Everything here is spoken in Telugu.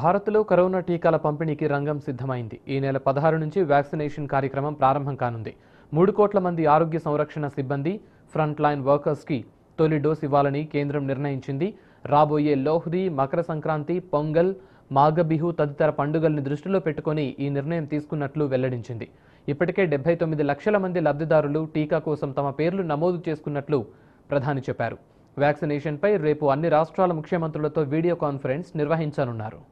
భారత్లో కరోనా టీకాల పంపిణీకి రంగం సిద్ధమైంది ఈ నెల పదహారు నుంచి వ్యాక్సినేషన్ కార్యక్రమం ప్రారంభం కానుంది మూడు కోట్ల మంది ఆరోగ్య సంరక్షణ సిబ్బంది ఫ్రంట్ లైన్ వర్కర్స్కి తొలి డోస్ ఇవ్వాలని కేంద్రం నిర్ణయించింది రాబోయే లోహ్రి మకర సంక్రాంతి పొంగల్ మాఘబిహు తదితర పండుగల్ని దృష్టిలో పెట్టుకుని ఈ నిర్ణయం తీసుకున్నట్లు వెల్లడించింది ఇప్పటికే డెబ్బై తొమ్మిది లక్షల మంది లబ్ధిదారులు టీకా కోసం తమ పేర్లు నమోదు చేసుకున్నట్లు ప్రధాని చెప్పారు వ్యాక్సినేషన్పై రేపు అన్ని రాష్ట్రాల ముఖ్యమంత్రులతో వీడియో కాన్ఫరెన్స్ నిర్వహించనున్నారు